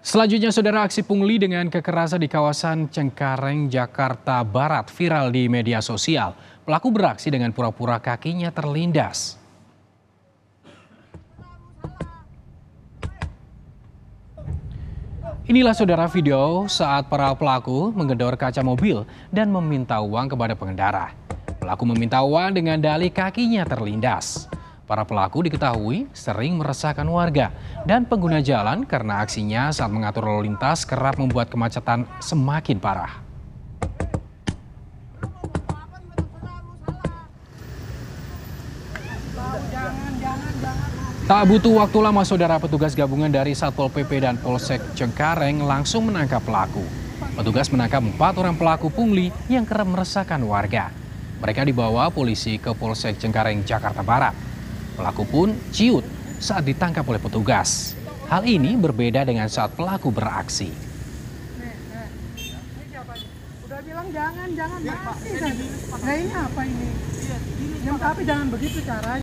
Selanjutnya saudara aksi pungli dengan kekerasan di kawasan Cengkareng, Jakarta Barat viral di media sosial. Pelaku beraksi dengan pura-pura kakinya terlindas. Inilah saudara video saat para pelaku menggedor kaca mobil dan meminta uang kepada pengendara. Pelaku meminta uang dengan dalih kakinya terlindas. Para pelaku diketahui sering meresahkan warga dan pengguna jalan karena aksinya saat mengatur lalu lintas kerap membuat kemacetan semakin parah. Tak butuh waktu lama saudara petugas gabungan dari Satpol PP dan Polsek Cengkareng langsung menangkap pelaku. Petugas menangkap empat orang pelaku pungli yang kerap meresahkan warga. Mereka dibawa polisi ke Polsek Cengkareng, Jakarta Barat. Pelaku pun ciut saat ditangkap oleh petugas. Hal ini berbeda dengan saat pelaku beraksi. Udah bilang jangan, jangan, masih. Nah ini apa ini? Ya, tapi jangan begitu caranya.